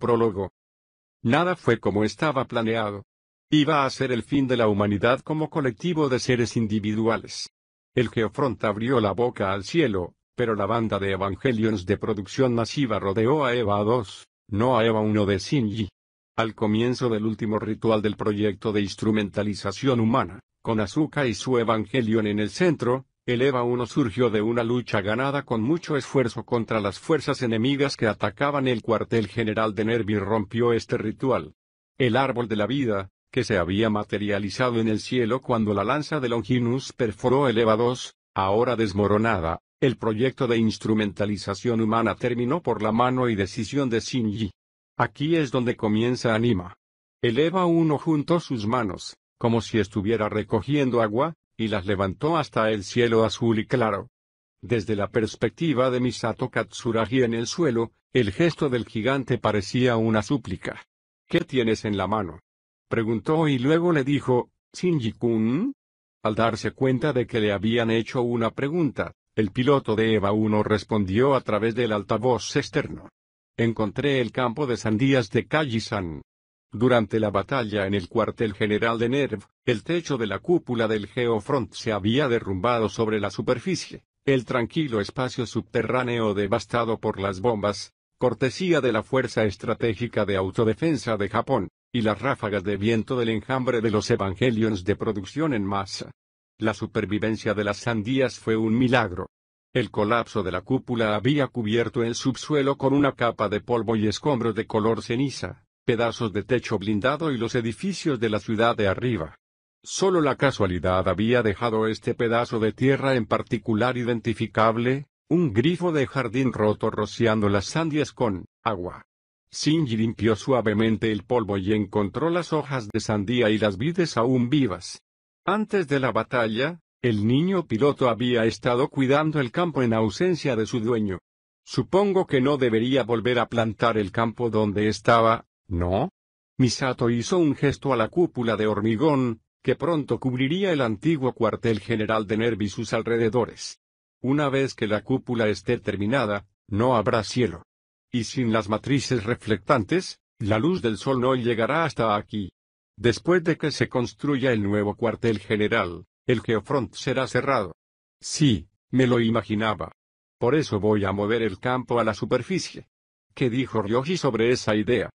Prólogo. Nada fue como estaba planeado. Iba a ser el fin de la humanidad como colectivo de seres individuales. El Geofront abrió la boca al cielo, pero la banda de Evangelions de producción masiva rodeó a Eva 2, no a Eva 1 de Shinji. Al comienzo del último ritual del proyecto de instrumentalización humana, con Azuka y su Evangelion en el centro, el EVA 1 surgió de una lucha ganada con mucho esfuerzo contra las fuerzas enemigas que atacaban el cuartel general de Nervi rompió este ritual. El árbol de la vida, que se había materializado en el cielo cuando la lanza de Longinus perforó el EVA 2, ahora desmoronada, el proyecto de instrumentalización humana terminó por la mano y decisión de Shinji. Aquí es donde comienza Anima. Eleva uno junto sus manos, como si estuviera recogiendo agua, y las levantó hasta el cielo azul y claro. Desde la perspectiva de Misato Katsuragi en el suelo, el gesto del gigante parecía una súplica. ¿Qué tienes en la mano? preguntó y luego le dijo, Shinji-kun. Al darse cuenta de que le habían hecho una pregunta, el piloto de Eva 1 respondió a través del altavoz externo. Encontré el campo de sandías de Kajisan. Durante la batalla en el cuartel general de Nerv, el techo de la cúpula del Geofront se había derrumbado sobre la superficie, el tranquilo espacio subterráneo devastado por las bombas, cortesía de la Fuerza Estratégica de Autodefensa de Japón, y las ráfagas de viento del enjambre de los Evangelions de producción en masa, la supervivencia de las sandías fue un milagro. El colapso de la cúpula había cubierto el subsuelo con una capa de polvo y escombros de color ceniza, pedazos de techo blindado y los edificios de la ciudad de arriba. Solo la casualidad había dejado este pedazo de tierra en particular identificable, un grifo de jardín roto rociando las sandías con agua. Sinji limpió suavemente el polvo y encontró las hojas de sandía y las vides aún vivas. Antes de la batalla, el niño piloto había estado cuidando el campo en ausencia de su dueño. Supongo que no debería volver a plantar el campo donde estaba, ¿no? Misato hizo un gesto a la cúpula de hormigón, que pronto cubriría el antiguo cuartel general de Nervi y sus alrededores. Una vez que la cúpula esté terminada, no habrá cielo. Y sin las matrices reflectantes, la luz del sol no llegará hasta aquí. Después de que se construya el nuevo cuartel general, el Geofront será cerrado. Sí, me lo imaginaba. Por eso voy a mover el campo a la superficie. ¿Qué dijo Ryoji sobre esa idea?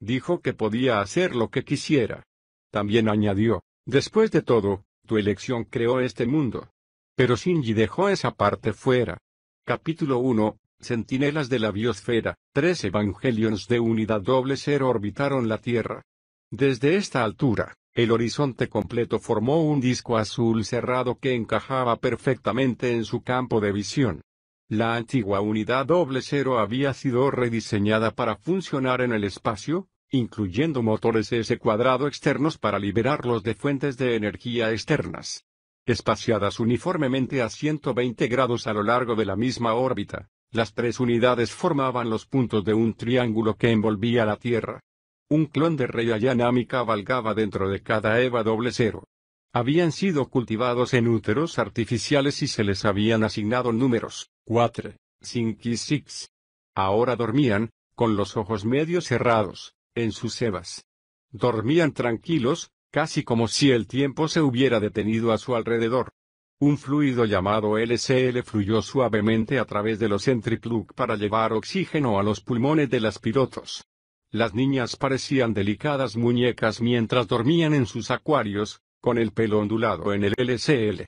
Dijo que podía hacer lo que quisiera. También añadió, después de todo, tu elección creó este mundo. Pero Shinji dejó esa parte fuera. Capítulo 1, Centinelas de la Biosfera, tres Evangelions de unidad doble cero orbitaron la Tierra, desde esta altura, el horizonte completo formó un disco azul cerrado que encajaba perfectamente en su campo de visión. La antigua unidad doble cero había sido rediseñada para funcionar en el espacio, incluyendo motores S cuadrado externos para liberarlos de fuentes de energía externas, espaciadas uniformemente a 120 grados a lo largo de la misma órbita. Las tres unidades formaban los puntos de un triángulo que envolvía la Tierra. Un clon de Rey Ayanami cabalgaba dentro de cada Eva doble cero. Habían sido cultivados en úteros artificiales y se les habían asignado números, 4, 5 y 6. Ahora dormían, con los ojos medio cerrados, en sus Evas. Dormían tranquilos, casi como si el tiempo se hubiera detenido a su alrededor. Un fluido llamado LCL fluyó suavemente a través de los centriplug para llevar oxígeno a los pulmones de las pilotos. Las niñas parecían delicadas muñecas mientras dormían en sus acuarios, con el pelo ondulado en el LCL.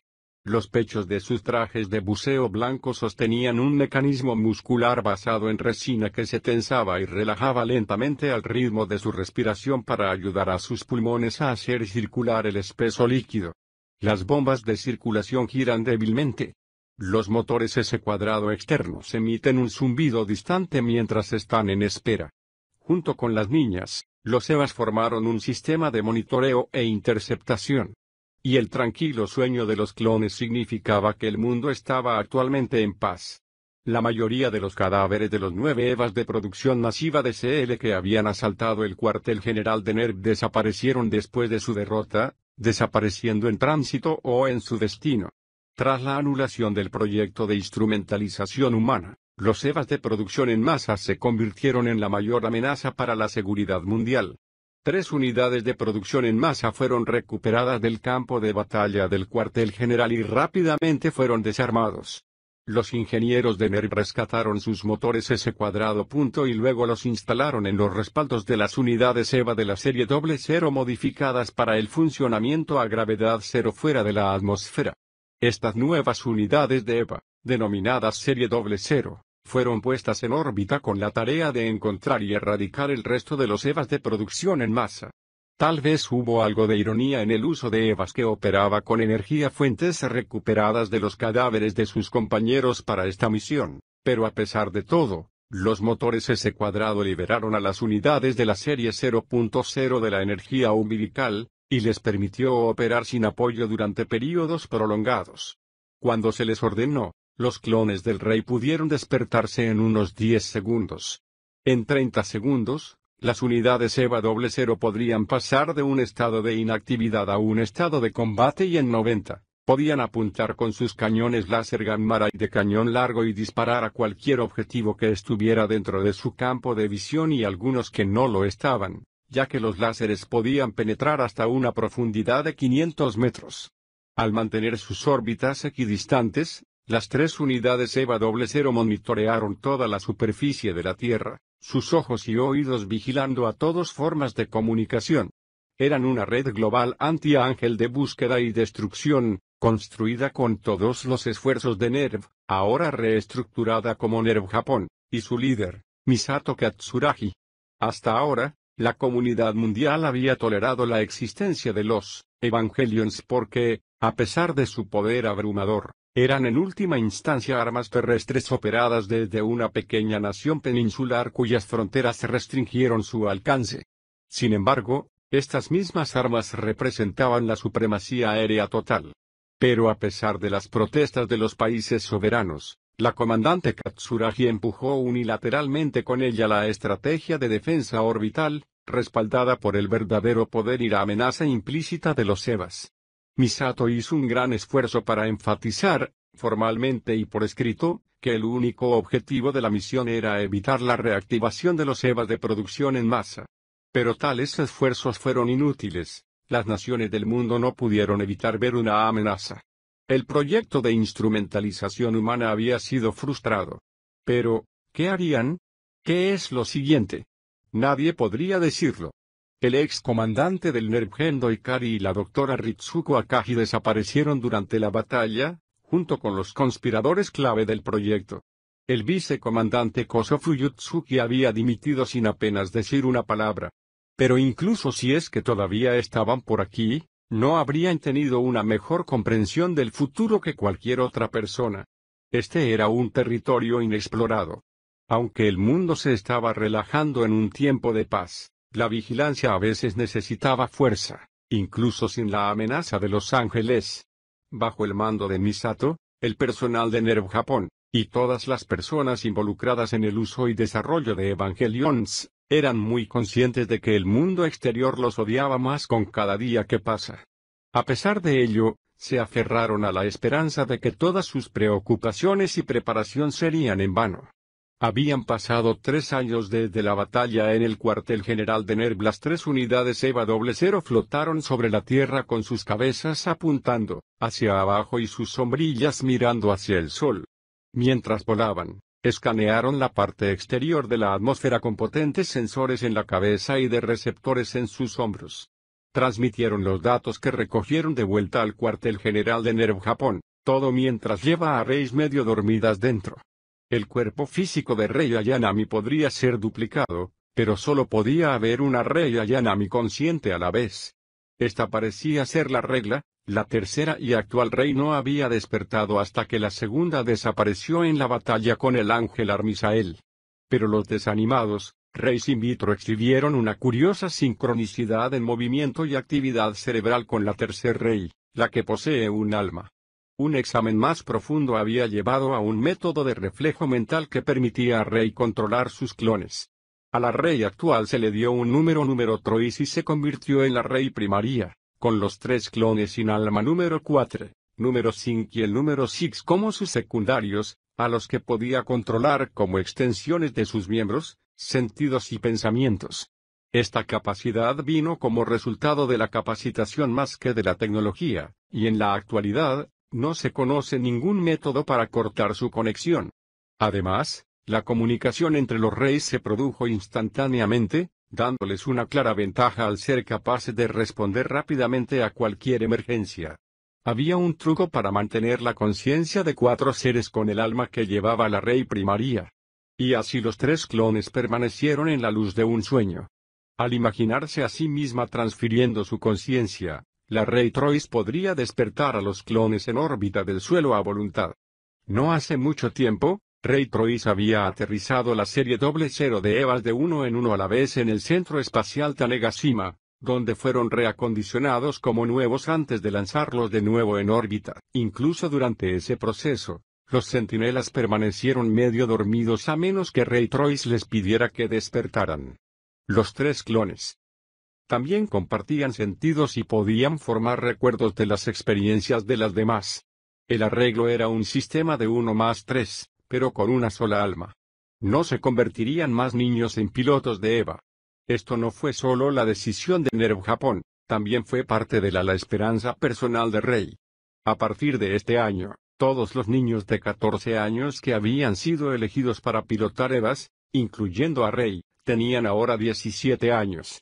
Los pechos de sus trajes de buceo blanco sostenían un mecanismo muscular basado en resina que se tensaba y relajaba lentamente al ritmo de su respiración para ayudar a sus pulmones a hacer circular el espeso líquido. Las bombas de circulación giran débilmente. Los motores S cuadrado externos emiten un zumbido distante mientras están en espera junto con las niñas, los EVAs formaron un sistema de monitoreo e interceptación. Y el tranquilo sueño de los clones significaba que el mundo estaba actualmente en paz. La mayoría de los cadáveres de los nueve EVAs de producción masiva de CL que habían asaltado el cuartel general de NERV desaparecieron después de su derrota, desapareciendo en tránsito o en su destino. Tras la anulación del proyecto de instrumentalización humana, los EVAs de producción en masa se convirtieron en la mayor amenaza para la seguridad mundial. Tres unidades de producción en masa fueron recuperadas del campo de batalla del cuartel general y rápidamente fueron desarmados. Los ingenieros de NERV rescataron sus motores S cuadrado punto y luego los instalaron en los respaldos de las unidades EVA de la serie doble cero modificadas para el funcionamiento a gravedad cero fuera de la atmósfera. Estas nuevas unidades de EVA, denominadas serie doble cero, fueron puestas en órbita con la tarea de encontrar y erradicar el resto de los EVAs de producción en masa. Tal vez hubo algo de ironía en el uso de EVAs que operaba con energía fuentes recuperadas de los cadáveres de sus compañeros para esta misión, pero a pesar de todo, los motores S cuadrado liberaron a las unidades de la serie 0.0 de la energía umbilical, y les permitió operar sin apoyo durante períodos prolongados. Cuando se les ordenó, los clones del rey pudieron despertarse en unos 10 segundos. En 30 segundos, las unidades EVA 00 podrían pasar de un estado de inactividad a un estado de combate y en 90, podían apuntar con sus cañones láser Gamma y de cañón largo y disparar a cualquier objetivo que estuviera dentro de su campo de visión y algunos que no lo estaban, ya que los láseres podían penetrar hasta una profundidad de 500 metros. Al mantener sus órbitas equidistantes, las tres unidades EVA 00 monitorearon toda la superficie de la Tierra, sus ojos y oídos vigilando a todas formas de comunicación. Eran una red global anti-ángel de búsqueda y destrucción, construida con todos los esfuerzos de NERV, ahora reestructurada como NERV Japón, y su líder, Misato Katsuragi. Hasta ahora, la comunidad mundial había tolerado la existencia de los Evangelions porque, a pesar de su poder abrumador, eran en última instancia armas terrestres operadas desde una pequeña nación peninsular cuyas fronteras restringieron su alcance. Sin embargo, estas mismas armas representaban la supremacía aérea total. Pero a pesar de las protestas de los países soberanos, la comandante Katsuragi empujó unilateralmente con ella la estrategia de defensa orbital, respaldada por el verdadero poder y la amenaza implícita de los EVAs. Misato hizo un gran esfuerzo para enfatizar, formalmente y por escrito, que el único objetivo de la misión era evitar la reactivación de los EVAs de producción en masa. Pero tales esfuerzos fueron inútiles, las naciones del mundo no pudieron evitar ver una amenaza. El proyecto de instrumentalización humana había sido frustrado. Pero, ¿qué harían? ¿Qué es lo siguiente? Nadie podría decirlo. El ex comandante del NERV Hendo Ikari y la doctora Ritsuko Akagi desaparecieron durante la batalla, junto con los conspiradores clave del proyecto. El vicecomandante Kosofu Yutsuki había dimitido sin apenas decir una palabra. Pero incluso si es que todavía estaban por aquí, no habrían tenido una mejor comprensión del futuro que cualquier otra persona. Este era un territorio inexplorado. Aunque el mundo se estaba relajando en un tiempo de paz, la vigilancia a veces necesitaba fuerza, incluso sin la amenaza de Los Ángeles. Bajo el mando de Misato, el personal de Nerv Japón, y todas las personas involucradas en el uso y desarrollo de Evangelions, eran muy conscientes de que el mundo exterior los odiaba más con cada día que pasa. A pesar de ello, se aferraron a la esperanza de que todas sus preocupaciones y preparación serían en vano. Habían pasado tres años desde la batalla en el cuartel general de Nerv. Las tres unidades EVA 00 flotaron sobre la tierra con sus cabezas apuntando hacia abajo y sus sombrillas mirando hacia el sol. Mientras volaban, escanearon la parte exterior de la atmósfera con potentes sensores en la cabeza y de receptores en sus hombros. Transmitieron los datos que recogieron de vuelta al cuartel general de Nerv Japón, todo mientras lleva a Reis medio dormidas dentro. El cuerpo físico de Rey Ayanami podría ser duplicado, pero solo podía haber una Rey Ayanami consciente a la vez. Esta parecía ser la regla, la tercera y actual rey no había despertado hasta que la segunda desapareció en la batalla con el ángel Armisael. Pero los desanimados, reyes in vitro exhibieron una curiosa sincronicidad en movimiento y actividad cerebral con la tercer rey, la que posee un alma. Un examen más profundo había llevado a un método de reflejo mental que permitía a Rey controlar sus clones. A la Rey actual se le dio un número número Trois y se convirtió en la Rey primaria, con los tres clones sin alma número 4, número 5 y el número 6 como sus secundarios, a los que podía controlar como extensiones de sus miembros, sentidos y pensamientos. Esta capacidad vino como resultado de la capacitación más que de la tecnología, y en la actualidad, no se conoce ningún método para cortar su conexión. Además, la comunicación entre los reyes se produjo instantáneamente, dándoles una clara ventaja al ser capaces de responder rápidamente a cualquier emergencia. Había un truco para mantener la conciencia de cuatro seres con el alma que llevaba la rey primaria. Y así los tres clones permanecieron en la luz de un sueño. Al imaginarse a sí misma transfiriendo su conciencia, la Rey Trois podría despertar a los clones en órbita del suelo a voluntad. No hace mucho tiempo, Rey Trois había aterrizado la serie doble cero de EVAs de uno en uno a la vez en el Centro Espacial Tanegashima, donde fueron reacondicionados como nuevos antes de lanzarlos de nuevo en órbita. Incluso durante ese proceso, los centinelas permanecieron medio dormidos a menos que Rey Trois les pidiera que despertaran. Los tres clones, también compartían sentidos y podían formar recuerdos de las experiencias de las demás. El arreglo era un sistema de uno más tres, pero con una sola alma. No se convertirían más niños en pilotos de Eva. Esto no fue solo la decisión de Nerv Japón, también fue parte de la, esperanza personal de Rey. A partir de este año, todos los niños de 14 años que habían sido elegidos para pilotar Evas, incluyendo a Rey, tenían ahora 17 años.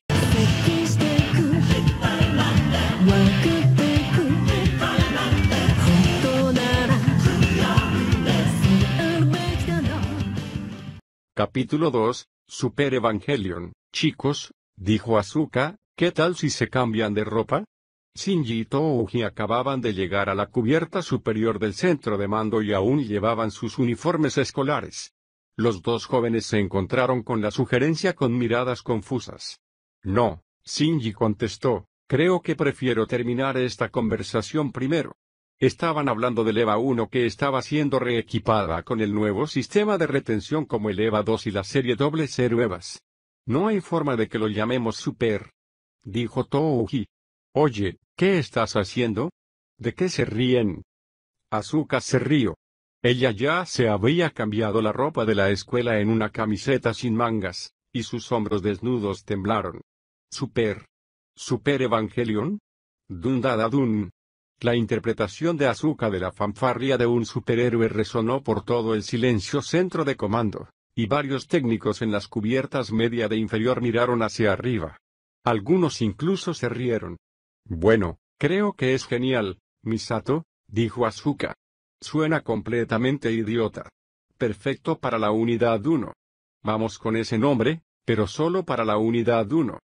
Capítulo 2, Super Evangelion. Chicos, dijo Asuka, ¿qué tal si se cambian de ropa? Shinji y Touji acababan de llegar a la cubierta superior del centro de mando y aún llevaban sus uniformes escolares. Los dos jóvenes se encontraron con la sugerencia con miradas confusas. No, Shinji contestó, Creo que prefiero terminar esta conversación primero. Estaban hablando del EVA 1 que estaba siendo reequipada con el nuevo sistema de retención como el EVA 2 y la serie doble C EVAs. No hay forma de que lo llamemos Super. Dijo Touji. Oye, ¿qué estás haciendo? ¿De qué se ríen? Azuka se rió. Ella ya se había cambiado la ropa de la escuela en una camiseta sin mangas, y sus hombros desnudos temblaron. Super, Super Evangelion? Dun La interpretación de Azuka de la fanfarria de un superhéroe resonó por todo el silencio centro de comando, y varios técnicos en las cubiertas media de inferior miraron hacia arriba. Algunos incluso se rieron. Bueno, creo que es genial, Misato, dijo Azuka. Suena completamente idiota. Perfecto para la unidad 1. Vamos con ese nombre, pero solo para la unidad 1.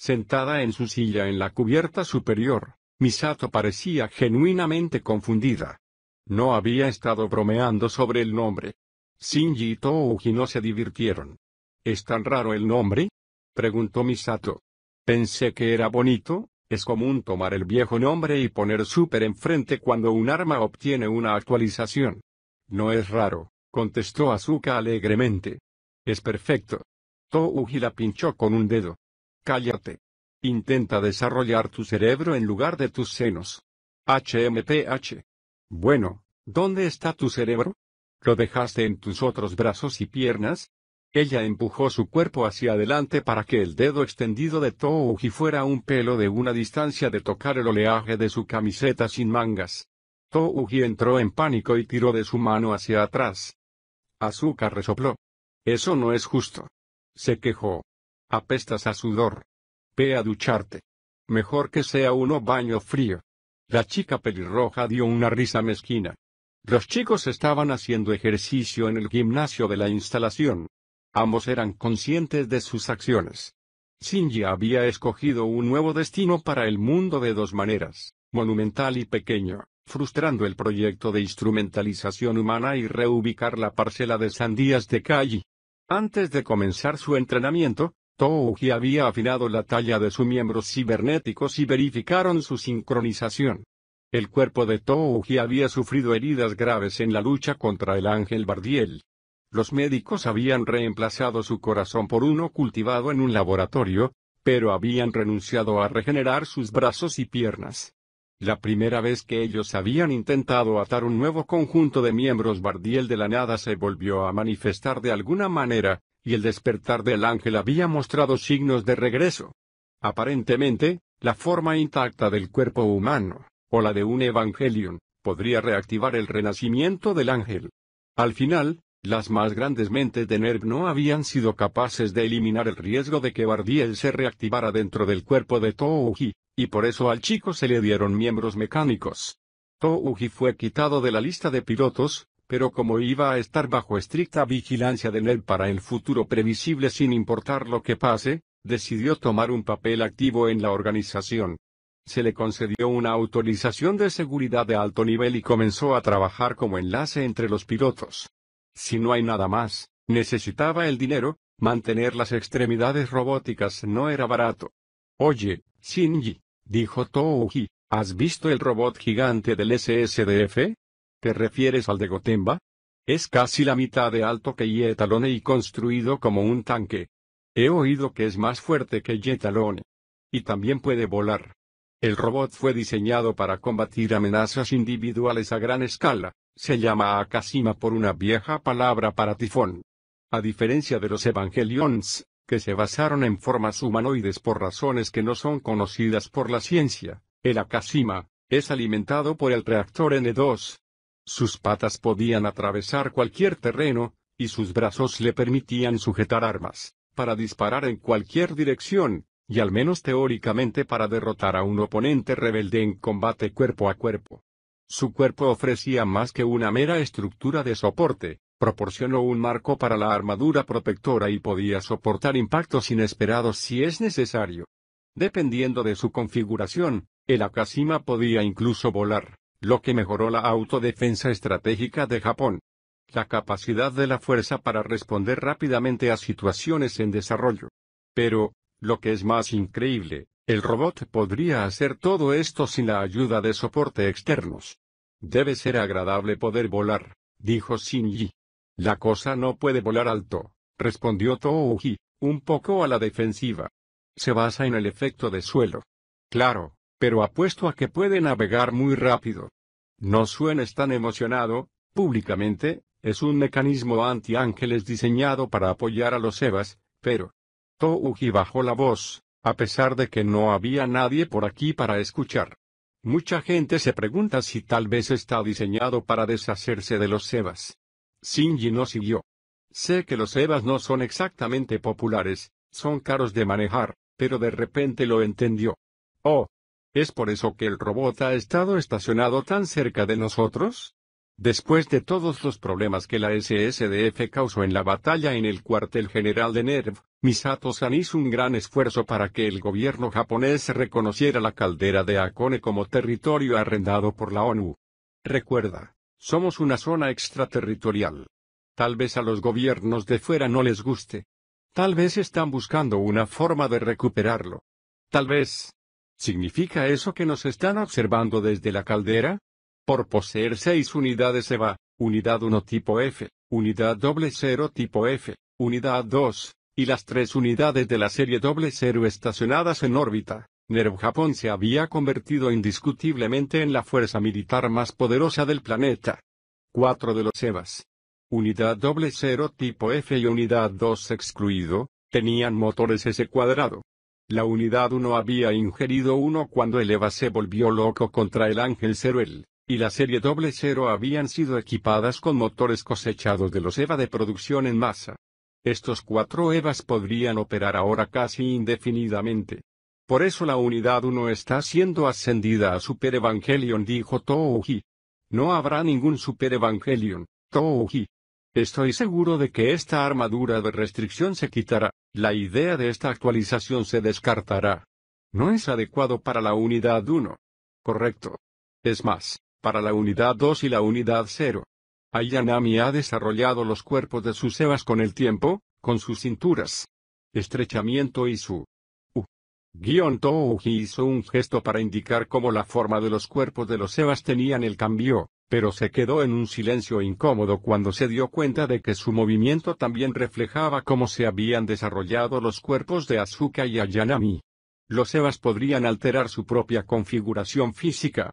Sentada en su silla en la cubierta superior, Misato parecía genuinamente confundida. No había estado bromeando sobre el nombre. Shinji y Touji no se divirtieron. ¿Es tan raro el nombre? preguntó Misato. Pensé que era bonito, es común tomar el viejo nombre y poner super enfrente cuando un arma obtiene una actualización. No es raro, contestó Azuka alegremente. Es perfecto. Touji la pinchó con un dedo. Cállate. Intenta desarrollar tu cerebro en lugar de tus senos. HMPH. Bueno, ¿dónde está tu cerebro? ¿Lo dejaste en tus otros brazos y piernas? Ella empujó su cuerpo hacia adelante para que el dedo extendido de Touji fuera un pelo de una distancia de tocar el oleaje de su camiseta sin mangas. Touji entró en pánico y tiró de su mano hacia atrás. Azúcar resopló. Eso no es justo. Se quejó. Apestas a sudor. Ve a ducharte. Mejor que sea uno baño frío. La chica pelirroja dio una risa mezquina. Los chicos estaban haciendo ejercicio en el gimnasio de la instalación. Ambos eran conscientes de sus acciones. Shinji había escogido un nuevo destino para el mundo de dos maneras, monumental y pequeño, frustrando el proyecto de instrumentalización humana y reubicar la parcela de sandías de calle. Antes de comenzar su entrenamiento, Touji había afinado la talla de sus miembros cibernéticos y verificaron su sincronización. El cuerpo de Touji había sufrido heridas graves en la lucha contra el ángel Bardiel. Los médicos habían reemplazado su corazón por uno cultivado en un laboratorio, pero habían renunciado a regenerar sus brazos y piernas. La primera vez que ellos habían intentado atar un nuevo conjunto de miembros Bardiel de la nada se volvió a manifestar de alguna manera, y el despertar del ángel había mostrado signos de regreso. Aparentemente, la forma intacta del cuerpo humano, o la de un evangelion, podría reactivar el renacimiento del ángel. Al final, las más grandes mentes de Nerv no habían sido capaces de eliminar el riesgo de que Bardiel se reactivara dentro del cuerpo de Touji, y por eso al chico se le dieron miembros mecánicos. Touji fue quitado de la lista de pilotos, pero como iba a estar bajo estricta vigilancia de Ned para el futuro previsible sin importar lo que pase, decidió tomar un papel activo en la organización. Se le concedió una autorización de seguridad de alto nivel y comenzó a trabajar como enlace entre los pilotos. Si no hay nada más, necesitaba el dinero, mantener las extremidades robóticas no era barato. Oye, Shinji, dijo Touji, ¿has visto el robot gigante del SSDF? ¿Te refieres al de Gotemba? Es casi la mitad de alto que Yetalone y construido como un tanque. He oído que es más fuerte que Yetalone. Y también puede volar. El robot fue diseñado para combatir amenazas individuales a gran escala, se llama Akashima por una vieja palabra para tifón. A diferencia de los Evangelions, que se basaron en formas humanoides por razones que no son conocidas por la ciencia, el Akashima, es alimentado por el reactor N2, sus patas podían atravesar cualquier terreno, y sus brazos le permitían sujetar armas, para disparar en cualquier dirección, y al menos teóricamente para derrotar a un oponente rebelde en combate cuerpo a cuerpo. Su cuerpo ofrecía más que una mera estructura de soporte, proporcionó un marco para la armadura protectora y podía soportar impactos inesperados si es necesario. Dependiendo de su configuración, el Akashima podía incluso volar lo que mejoró la autodefensa estratégica de Japón. La capacidad de la fuerza para responder rápidamente a situaciones en desarrollo. Pero, lo que es más increíble, el robot podría hacer todo esto sin la ayuda de soporte externos. Debe ser agradable poder volar, dijo Shinji. La cosa no puede volar alto, respondió Toji, un poco a la defensiva. Se basa en el efecto de suelo. Claro, pero apuesto a que puede navegar muy rápido. No suenes tan emocionado, públicamente, es un mecanismo anti-ángeles diseñado para apoyar a los Evas, pero... Touji bajó la voz, a pesar de que no había nadie por aquí para escuchar. Mucha gente se pregunta si tal vez está diseñado para deshacerse de los Evas. Shinji no siguió. Sé que los Evas no son exactamente populares, son caros de manejar, pero de repente lo entendió. Oh, ¿Es por eso que el robot ha estado estacionado tan cerca de nosotros? Después de todos los problemas que la SSDF causó en la batalla en el cuartel general de Nerv, Misato-san hizo un gran esfuerzo para que el gobierno japonés reconociera la caldera de Akone como territorio arrendado por la ONU. Recuerda, somos una zona extraterritorial. Tal vez a los gobiernos de fuera no les guste. Tal vez están buscando una forma de recuperarlo. Tal vez, ¿Significa eso que nos están observando desde la caldera? Por poseer seis unidades EVA, unidad 1 tipo F, unidad doble tipo F, unidad 2, y las tres unidades de la serie doble estacionadas en órbita, NERV Japón se había convertido indiscutiblemente en la fuerza militar más poderosa del planeta. Cuatro de los EVAs. Unidad doble tipo F y unidad 2 excluido, tenían motores S cuadrado la unidad 1 había ingerido uno cuando el Eva se volvió loco contra el Ángel 0 y la serie doble cero habían sido equipadas con motores cosechados de los Eva de producción en masa. Estos cuatro Evas podrían operar ahora casi indefinidamente. Por eso la unidad 1 está siendo ascendida a Super Evangelion dijo Touji. No habrá ningún Super Evangelion, Touji. Estoy seguro de que esta armadura de restricción se quitará, la idea de esta actualización se descartará. No es adecuado para la unidad 1. Correcto. Es más, para la unidad 2 y la unidad 0. Ayanami ha desarrollado los cuerpos de sus evas con el tiempo, con sus cinturas. Estrechamiento y su Guion Touji hizo un gesto para indicar cómo la forma de los cuerpos de los Evas tenían el cambio pero se quedó en un silencio incómodo cuando se dio cuenta de que su movimiento también reflejaba cómo se habían desarrollado los cuerpos de Azuka y Ayanami. Los Evas podrían alterar su propia configuración física.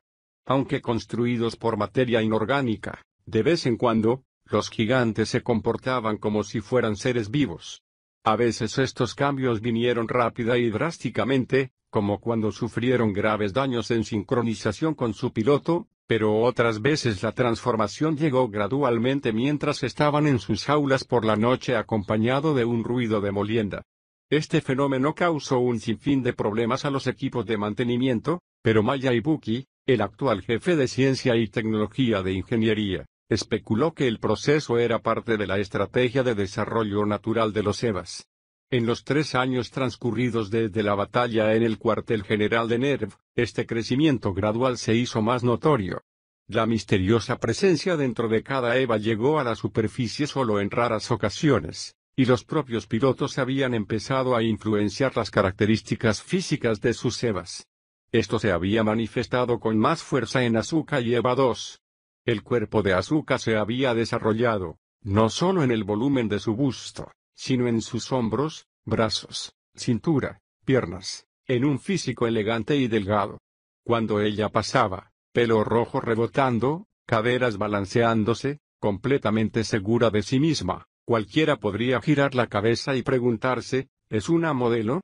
Aunque construidos por materia inorgánica, de vez en cuando, los gigantes se comportaban como si fueran seres vivos. A veces estos cambios vinieron rápida y drásticamente, como cuando sufrieron graves daños en sincronización con su piloto, pero otras veces la transformación llegó gradualmente mientras estaban en sus jaulas por la noche acompañado de un ruido de molienda. Este fenómeno causó un sinfín de problemas a los equipos de mantenimiento, pero Maya Ibuki, el actual jefe de ciencia y tecnología de ingeniería, especuló que el proceso era parte de la estrategia de desarrollo natural de los EVAs. En los tres años transcurridos desde la batalla en el cuartel general de Nerv, este crecimiento gradual se hizo más notorio. La misteriosa presencia dentro de cada EVA llegó a la superficie solo en raras ocasiones, y los propios pilotos habían empezado a influenciar las características físicas de sus EVAs. Esto se había manifestado con más fuerza en Azuka y EVA 2. El cuerpo de Azuka se había desarrollado, no solo en el volumen de su busto, sino en sus hombros, brazos, cintura, piernas, en un físico elegante y delgado. Cuando ella pasaba, pelo rojo rebotando, caderas balanceándose, completamente segura de sí misma, cualquiera podría girar la cabeza y preguntarse, ¿es una modelo?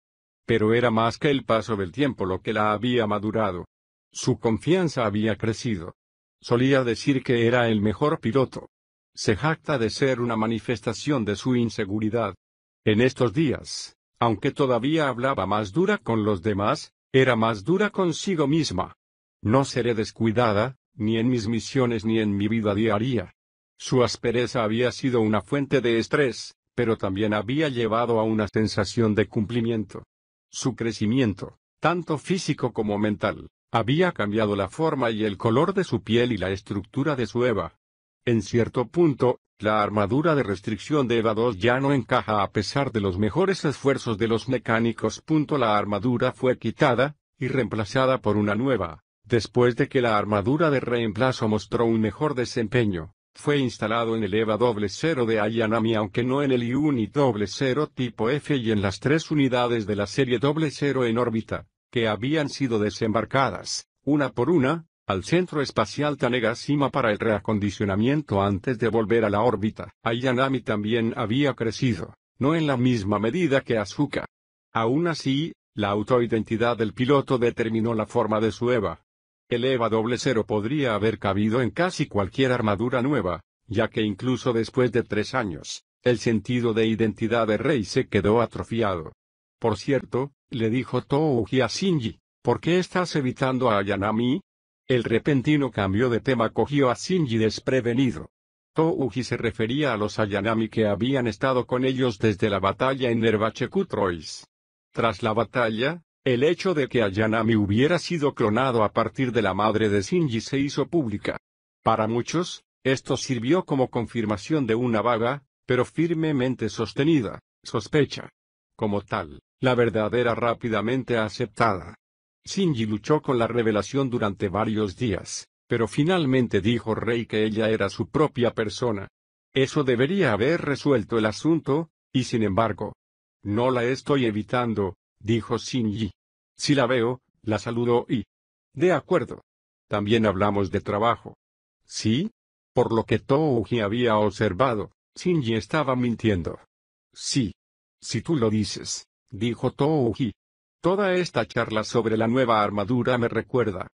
Pero era más que el paso del tiempo lo que la había madurado. Su confianza había crecido. Solía decir que era el mejor piloto, se jacta de ser una manifestación de su inseguridad. En estos días, aunque todavía hablaba más dura con los demás, era más dura consigo misma. No seré descuidada, ni en mis misiones ni en mi vida diaria. Su aspereza había sido una fuente de estrés, pero también había llevado a una sensación de cumplimiento. Su crecimiento, tanto físico como mental, había cambiado la forma y el color de su piel y la estructura de su Eva. En cierto punto, la armadura de restricción de Eva 2 ya no encaja a pesar de los mejores esfuerzos de los mecánicos. La armadura fue quitada, y reemplazada por una nueva, después de que la armadura de reemplazo mostró un mejor desempeño. Fue instalado en el EVA 00 de Ayanami aunque no en el Unit 00 tipo F y en las tres unidades de la serie 00 en órbita, que habían sido desembarcadas, una por una, al Centro Espacial Tanegashima para el reacondicionamiento antes de volver a la órbita. Ayanami también había crecido, no en la misma medida que Asuka. Aún así, la autoidentidad del piloto determinó la forma de su EVA. El EVA doble podría haber cabido en casi cualquier armadura nueva, ya que incluso después de tres años, el sentido de identidad de Rey se quedó atrofiado. Por cierto, le dijo Touji a Shinji, ¿por qué estás evitando a Ayanami? El repentino cambio de tema cogió a Shinji desprevenido. Touji se refería a los Ayanami que habían estado con ellos desde la batalla en Nervachecutrois. Tras la batalla, el hecho de que Ayanami hubiera sido clonado a partir de la madre de Shinji se hizo pública. Para muchos, esto sirvió como confirmación de una vaga, pero firmemente sostenida, sospecha. Como tal, la verdad era rápidamente aceptada. Shinji luchó con la revelación durante varios días, pero finalmente dijo Rey que ella era su propia persona. Eso debería haber resuelto el asunto, y sin embargo. No la estoy evitando, dijo Shinji. Si la veo, la saludo y... De acuerdo. También hablamos de trabajo. ¿Sí? Por lo que Touji había observado, Shinji estaba mintiendo. Sí. Si tú lo dices, dijo Touji. Toda esta charla sobre la nueva armadura me recuerda.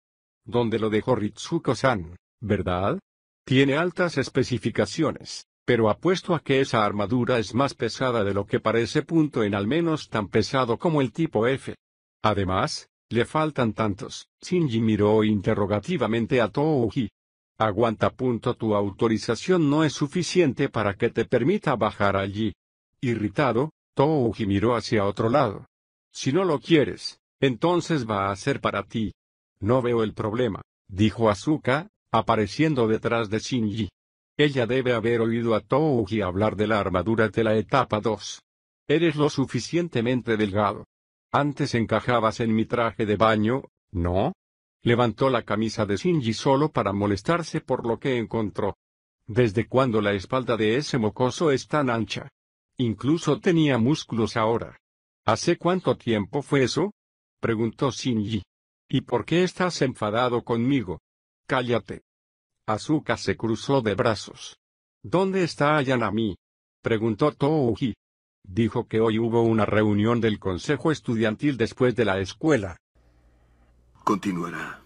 Donde lo dejó Ritsuko-san, ¿verdad? Tiene altas especificaciones, pero apuesto a que esa armadura es más pesada de lo que parece punto en al menos tan pesado como el tipo F. Además, le faltan tantos. Shinji miró interrogativamente a Touji. Aguanta punto tu autorización no es suficiente para que te permita bajar allí. Irritado, Touji miró hacia otro lado. Si no lo quieres, entonces va a ser para ti. No veo el problema, dijo Asuka, apareciendo detrás de Shinji. Ella debe haber oído a Touji hablar de la armadura de la etapa 2. Eres lo suficientemente delgado. Antes encajabas en mi traje de baño, ¿no? Levantó la camisa de Shinji solo para molestarse por lo que encontró. ¿Desde cuándo la espalda de ese mocoso es tan ancha? Incluso tenía músculos ahora. ¿Hace cuánto tiempo fue eso? preguntó Shinji. ¿Y por qué estás enfadado conmigo? Cállate. Azuka se cruzó de brazos. ¿Dónde está Ayanami? preguntó Touji. Dijo que hoy hubo una reunión del consejo estudiantil después de la escuela. Continuará.